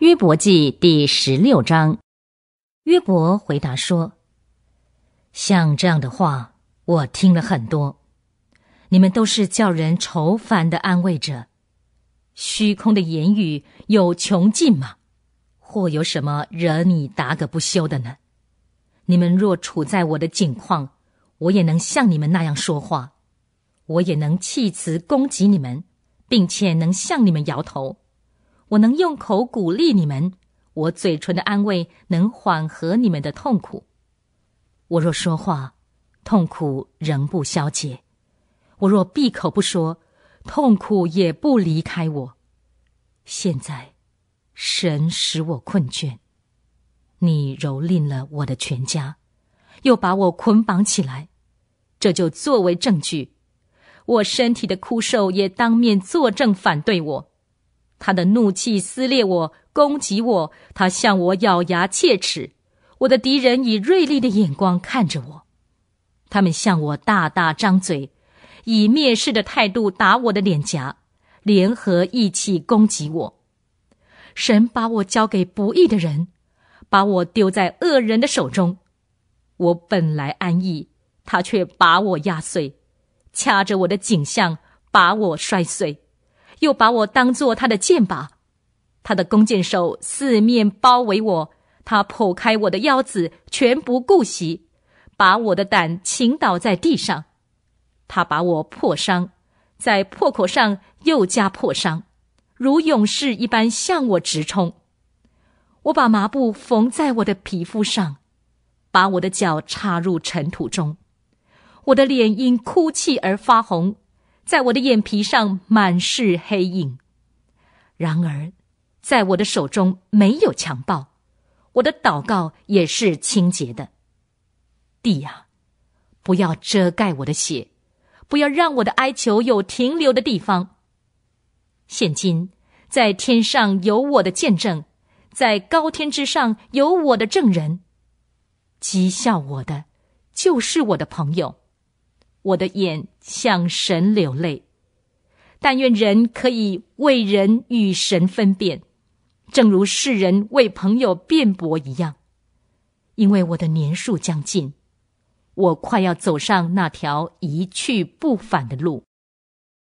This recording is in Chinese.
约伯记第十六章，约伯回答说：“像这样的话，我听了很多。你们都是叫人愁烦的安慰者。虚空的言语有穷尽吗？或有什么惹你打个不休的呢？你们若处在我的境况，我也能像你们那样说话，我也能弃词攻击你们，并且能向你们摇头。”我能用口鼓励你们，我嘴唇的安慰能缓和你们的痛苦。我若说话，痛苦仍不消解；我若闭口不说，痛苦也不离开我。现在，神使我困倦，你蹂躏了我的全家，又把我捆绑起来，这就作为证据。我身体的枯瘦也当面作证反对我。他的怒气撕裂我，攻击我。他向我咬牙切齿。我的敌人以锐利的眼光看着我，他们向我大大张嘴，以蔑视的态度打我的脸颊，联合一起攻击我。神把我交给不义的人，把我丢在恶人的手中。我本来安逸，他却把我压碎，掐着我的颈项，把我摔碎。又把我当做他的箭靶，他的弓箭手四面包围我，他剖开我的腰子，全不顾惜，把我的胆倾倒在地上。他把我破伤，在破口上又加破伤，如勇士一般向我直冲。我把麻布缝在我的皮肤上，把我的脚插入尘土中，我的脸因哭泣而发红。在我的眼皮上满是黑影，然而在我的手中没有强暴，我的祷告也是清洁的。地呀，不要遮盖我的血，不要让我的哀求有停留的地方。现今在天上有我的见证，在高天之上有我的证人，讥笑我的就是我的朋友。我的眼向神流泪，但愿人可以为人与神分辨，正如世人为朋友辩驳一样。因为我的年数将近，我快要走上那条一去不返的路。